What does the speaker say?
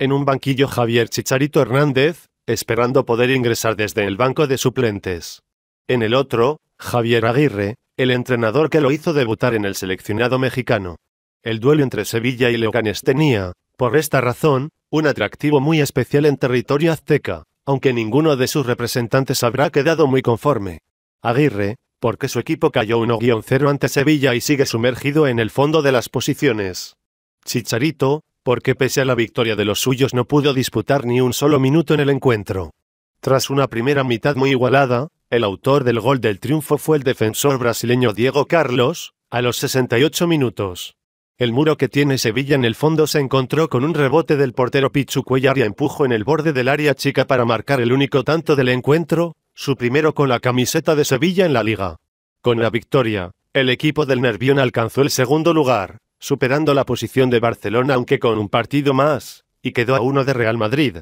en un banquillo Javier Chicharito Hernández, esperando poder ingresar desde el banco de suplentes. En el otro, Javier Aguirre, el entrenador que lo hizo debutar en el seleccionado mexicano. El duelo entre Sevilla y Leocanes tenía, por esta razón, un atractivo muy especial en territorio azteca, aunque ninguno de sus representantes habrá quedado muy conforme. Aguirre, porque su equipo cayó 1-0 ante Sevilla y sigue sumergido en el fondo de las posiciones. Chicharito, porque pese a la victoria de los suyos no pudo disputar ni un solo minuto en el encuentro. Tras una primera mitad muy igualada, el autor del gol del triunfo fue el defensor brasileño Diego Carlos, a los 68 minutos. El muro que tiene Sevilla en el fondo se encontró con un rebote del portero Pichu Cuellar y empujó en el borde del área chica para marcar el único tanto del encuentro, su primero con la camiseta de Sevilla en la liga. Con la victoria, el equipo del Nervión alcanzó el segundo lugar, superando la posición de Barcelona aunque con un partido más, y quedó a uno de Real Madrid.